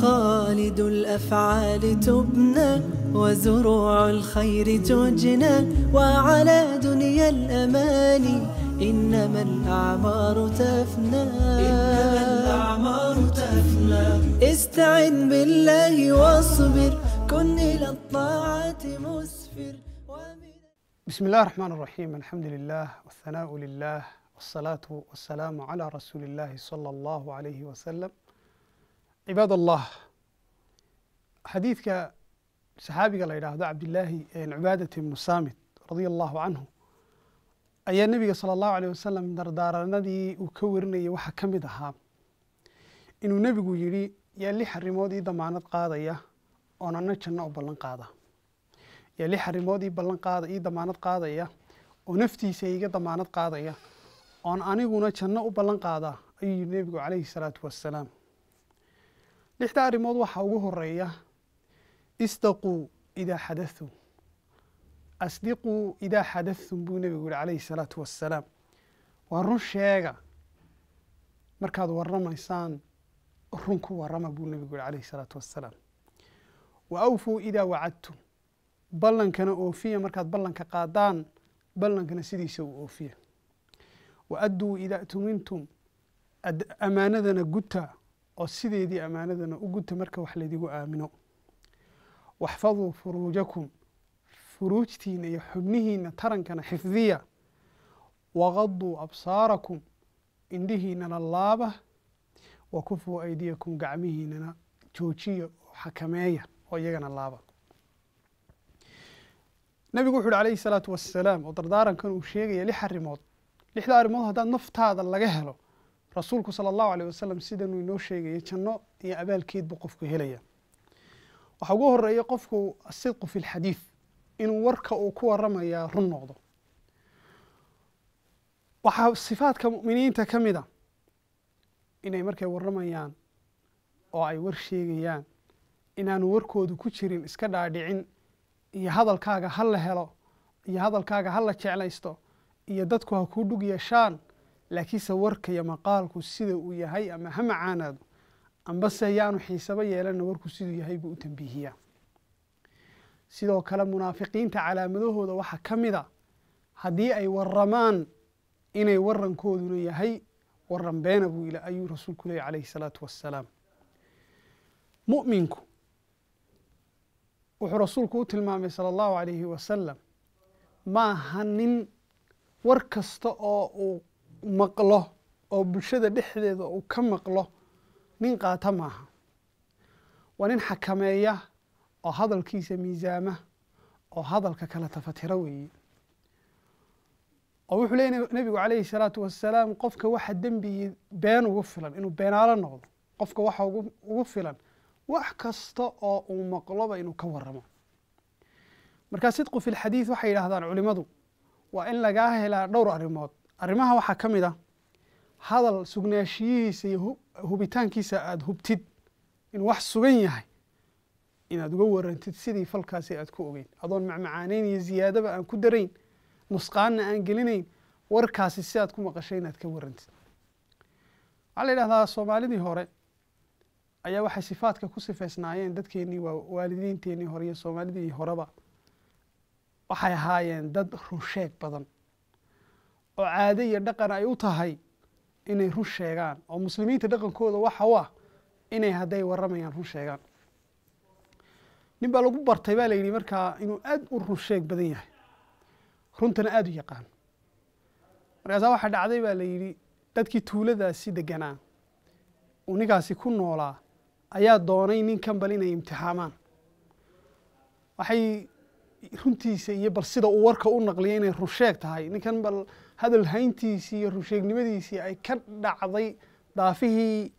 خالد الأفعال تبنى وزروع الخير تجنى وعلى دنيا الأماني إنما الأعمار تفنى إنما الأعمار تفنى استعن بالله واصبر كن إلى الطاعة مسفر بسم الله الرحمن الرحيم الحمد لله والثناء لله والصلاة والسلام على رسول الله صلى الله عليه وسلم cibaad allah xadiidka saxaabiga la yidhaahdo cabdilaahi cibaadati ibnu saamit radia allahu canhu ayaa nebiga sala allahu aleyh wasalam dardaaranadii uu ka warinayay waxaa ka mid ahaa inuu nebigu yidhi yaa lix arrimood ii damaanad qaadaya oonana janno u ballan qaada yaa lix arrimood ii ballan qaada ii damaanad qaadaya oo naftiisa iga damaanad qaadaya oon aniguna janno u ballan qaada ayuu yidhi nebigu calayhi salaatu wasalaam lixda arrimood waxaa ugu horeeya istaquu idaa xadathuu asdiquu idaa xadathtum buu nebigu yihi calayhi salaatu wassalaam waa run sheega markaad warramaysaan runku ku warrama buu nebigu yihi calayhi salaatu wassalaam wa awfuu idaa wacadtum ballankana oofiya markaad ballanka qaadaan ballankana sidiisa u oofiya wa adduu idaa tumintum ammaanadana guta oo sideedii ammaanadana u guta marka wax laydigu aamino waxfaduu furuujakum furuujtiina iyo xubnihiina tarankana xifdiya waqaduu absaarakum indhihiinana laaba wa kufuu aydiyakum gacmihiinana joojiya oo xakameeya oo iyagana laaba nabigu wuxu uhi alayhi salaatu wassalaam oo dardaarankan uu sheegaya lix arrimood lixda arrimood haddaad naftaada laga helo rasuulku sala allahu aleyh wasalam sidanuu inoo sheegayay janno iyo abaalkeed buu qofku helaya waxa ugu horeeya qofku asidqu fi lxadiid inuu warka uu ku waramayaa run noqdo waxaa sifaadka mu'miniinta ka mid a inay markay waramayaan oo ay war sheegayaan inaanu warkoodu ku jirin iska dhaadhicin iyo hadalkaaga ha la helo iyo hadalkaaga ha la jeclaysto iyo dadku ha kuu dhug yeeshaan laakiinse warka iyo maqaalku sida uu yahay ama ha macaanaado ambase yaanu xiisaba yeelana warku siduu yahay buu u tambiihiyaa sidoo kale munaafiqiinta calaamadahooda waxaa ka mid a haddii ay waramaan inay warankooduna yahay waran beena buu ayuu rasuulku leeyay calayhi salaatu wassalaam mu'minku wuxuu rasuulku u tilmaamay sala allahu calayhi wasalam maaha nin war kasta oo uu maqlo oo bulshada dhexdeeda uu ka maqlo nin qaata maaha waa nin xakameeya oo hadalkiisa miisaama oo hadalka kala tafatiro weeye oo wuxuu leeya nebigu calayhi salaatu wasalaam qofka waxa dembiyi been ugu filan inuu beenaalo noqdo qofka waxa ugu filan wax kasta oo uu maqloba inuu ka waramo markaa sidqu fi lxadiid waxay yidhaahdaan culimmadu waa in lagaa helaa dhowr arrimood arrimaha waxaa ka mid ah hadal sugnaashiyihiisa iyo hubitaankiisa aada hubtid in wax sugan yahay inaad uga warantid sidii falkaasi aad ku ogeyn adoon macmacaaneyn iyo ziyaadaba aan ku darayn nusqaanna aan gelinayn warkaasi aad ku maqashay inaad ka warantid waxaa la yidhahdaa soomaalidii hore ayaa waxay sifaadka ku sifaysnaayeen dadkeenii waa waalidiinteenii hore iyo soomaalidii horeba waxay ahaayeen dad rusheeg badan oo caado iyo dhaqan ay u tahay inay run sheegaan oo muslimiinta dhaqankooda waxa u ah inay hadday waramayaan run sheegaan nin baa lagu bartay baa layidhi markaa inuu aada u run sheeg badan yahay runtana aada u yaqaan markaasaa waxaa dhacday baa layidhi dadkii tuuladaasi deganaa uu ninkaasi ku noolaa ayaa doonay ninkan bal inay imtixaamaan waxay runtiisa iyo bal sida uu warka u naqliya inay runsheeg tahay ninkan bal hadal hayntiisii iyo rusheegnimadiisii ay ka dhacday dhaafihii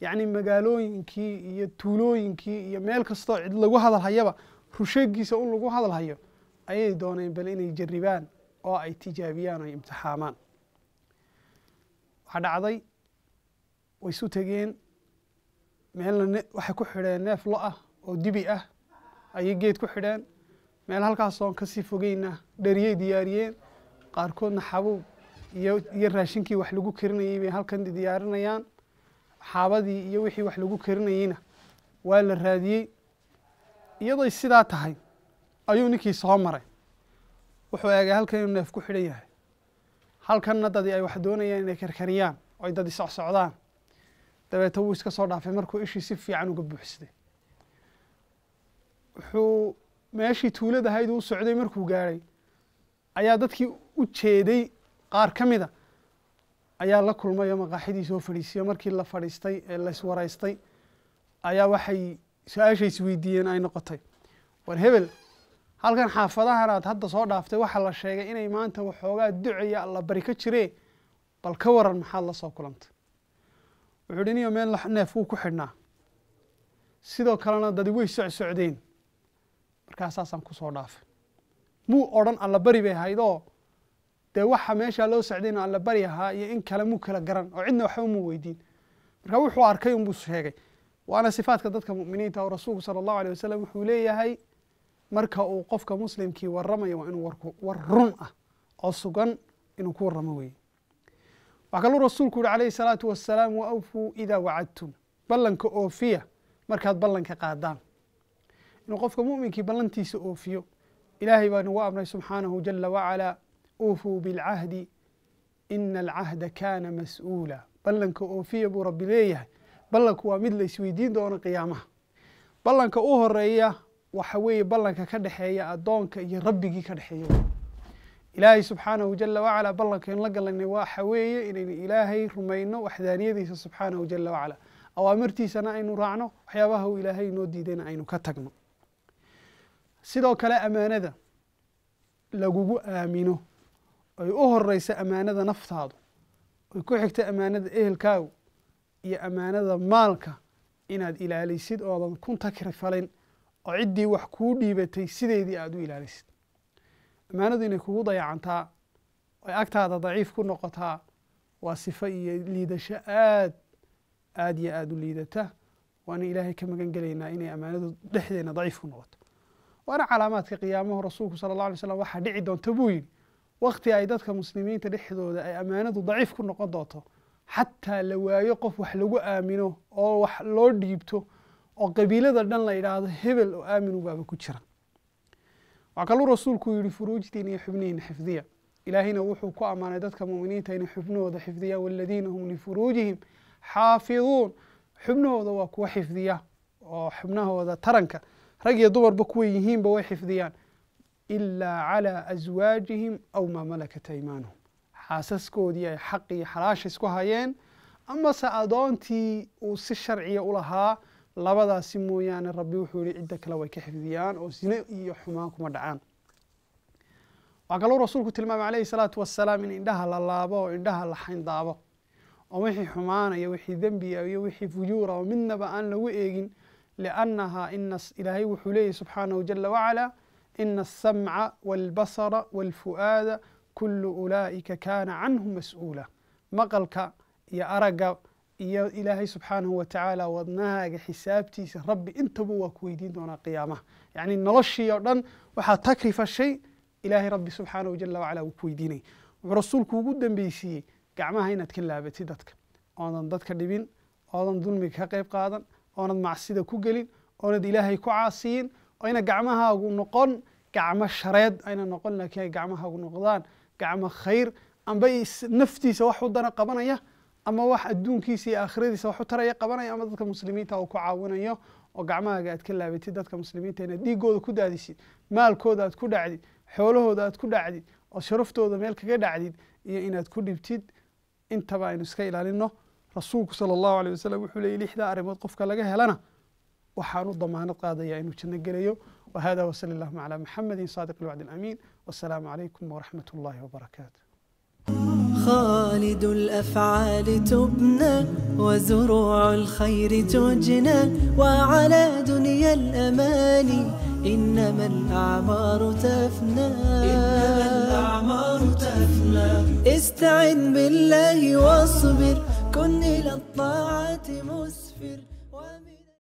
yacni magaalooyinkii iyo tuulooyinkii iyo meel kastoo cid lagu hadalhayaba rusheeggiisa un lagu hadalhayo ayay dooneen bal inay jaribaan oo ay tijaabiyaan oo ay imtixaamaan waxaa dhacday way isu tegeen meelna waxay ku xidheen neef lo ah oo dibi ah ayay geed ku xidheen meel halkaasoon kasii fogeyna dheriyay diyaariyeen qaarkoodna xabuub iyo iyo raashinkii wax lagu karinayey bay halkan diyaarinayaan xaabadii iyo wixii wax lagu karinayeyna waa la raadiyey iyadoy sidaa tahay ayuu ninkii soo maray wuxuu eegay halkan inuu neef ku xidhan yahay halkanna dadi ay wax doonayaan inay karkariyaan oy dadi socsocdaan dabeeta wuu iska soo dhaafay markuu ishii si fiican uga buuxsaday wuxuu meeshii tuuladahayd uu socday markuu gaaray ayaa dadkii u jeeday qaar ka mida ayaa la kulmayo maqaaxidiisa oo fadhiisiyo markii la fadhiistay ee laiswaraystay ayaa waxay su-aashay isweydiiyeen ay noqotay war hebel halkan xaafadahan aad hadda soo dhaaftay waxaa la sheegay inay maanta waxoogaa ducaya alla bari ka jiree bal ka waran maxaad la soo kulantay wuxuu hi niyo meel neef wuu ku xidhnaa sidoo kalena dadi way socsocdeen markaasaasaan kusoo dhaafay muu odhan alla bay ahayd dee waxa meeshaa loo socdayna alla baryahaa iyo in kale muu kala garan oo cidna waxba muu weydiin marka wuxuu arkay unbuu sheegay waana sifaadka dadka muminiinta oo rasuulku sala allahu alay wasalam wuxuu leeyahay marka uu qofka muslimkii warramayo waa inuu war run ah oo sugan inuu ku warramo weeye waxaa kaluu rasuulku yihi calayhi salaatu wasalaam waawfuu idaa wacadtum ballanka oofiya markaad ballanka qaadaan inuu qofka muminkii ballantiisa oofiyo ilaahay baa nagu amray subxaanahu jala wacalaa uufuu bilcahdi ina alcahda kaana mas-uula ballanka oofiya buu rabbi leeyahay ballanku waa mid la isweydiin doono qiyaamaha ballanka u horeeya waxa weeye ballanka ka dhexeeya addoonka iyo rabbigii ka dhexeeya ilaahay subxaanahu jala wacalaa ballankaaynu la galanay waxa weeye inaynu ilaahay rumayno waxdaaniyadiisa subxaanahu jala wacalaa awaamirtiisana aynu raacno waxyaabaha uu ilaahay noo diidayna aynu ka tagno sidoo kale ammaanada lagugu aamino ay u horeysa amaanada naftaadu ay ku xigta ammaanada ehelkaagu iyo amaanada maalka inaad ilaalisid oodan kun takrifalin oo ciddii wax kuu dhiibatay sideedii aada u ilaalisid ammaanadu inay kugu dayacantaa ay agtaada daciif ku noqotaa waa sifo iyo liidasho aad aada iyo aada u liidata waana ilaahay ka magan gelaynaa inay ammaanadu dhexdeena daciif ku noqoto waana calaamaadka qiyaamahu rasuulku sala allah alay slam waxaa dhici doonta buu yidhi wakhti ay dadka muslimiinta dhexdooda ay ammaanadu daciif ku noqon doonto xataa la waayo qof wax lagu aamino oo wax loo dhiibto oo qabiilada dhan la yidhaahdo hebel oo aaminu baaba ku jira waxaa kaluu rasuulku yihi furuujtiin iyo xubnihin xifdiya ilaahayna wuxuu ku ammaanay dadka muminiinta inay xubnahooda xifdiyaan waladiina hum lifuruujihim xaafiduun xubnahooda waa kuwa xifdiya oo xubnahooda taranka rag iyo dumarba kuwa yihiinba way xifdiyaan ilaa calaa aswaajihim aw maa malakat aymaanuhum xaasaskoodii ay xaq iyo xalaasha isku hayeen amase adoontii uu si sharciya u lahaa labadaasi mooyaane rabbi wuxuu yihi cidda kale way ka xifdiyaan oo sine iyo xumaan kuma dhacaan waa kaloo rasuulku tilmaamay calayhi salaatu wasalaam in indhaha la laabo oo indhaha la xayndaabo oo wixii xumaanaya wixii dembiya iyo wixii fujuura oo midnaba aan lagu eegin liannahaa ina ilaahay wuxuu leeyahy subxaanahu jala wacalaa إن السمع والبصر والفؤاد كل أولئك كان عنه مسؤولا maqalka iyo aragga iyo ilaahay subxaanahu watacaala wadnahaaga xisaabtiisa rabbi intaba waa ku weydiin doonaa qiyaamaha yacni noloshii oo dhan waxaa takrifashay ilaahay rabbi subxaanahu jala wacala wuu ku weydiinaya wuxuu rasuulku ugu dambaysiiyey gacmaha inaad ka laabatid dadka oodan dadka dhibin oodan dulmiga ka qayb qaadan oonad macsida ku gelin oonad ilaahay ku caasiyin ayna gacmahaagu noqon gacmo shareed ayna noqon laakiin ay gacmahaagu noqdaan gacmo khayr amba naftiisa wax u dana qabanaya ama wax adduunkiisa iyo aakhiradiisa wax u taraya qabanaya ama dadka muslimiinta uu ku caawinayo oo gacmahaaga aad ka laabatid dadka muslimiinta inaad dhiigooda ku daadisid maalkooda aad ku dhacdid xoolahooda aad ku dhacdid oo sharaftooda meel kaga dhacdid iyo inaad ku dhibtid intaba aynu iska ilaalinno rasuulku sala allahu alay wasalam wuxuu leeyay lixdaa arrimood qofka laga helana وحانو ضمان قاضي يعينو تنقليو وهذا وصل اللهم على محمد صادق الوعد الأمين والسلام عليكم ورحمة الله وبركاته خالد الأفعال تبنى وزروع الخير تجنى وعلى دنيا الأمان إنما الأعمار تفنى إنما الأعمار تفنى استعن بالله واصبر كن إلى الطاعة مسفر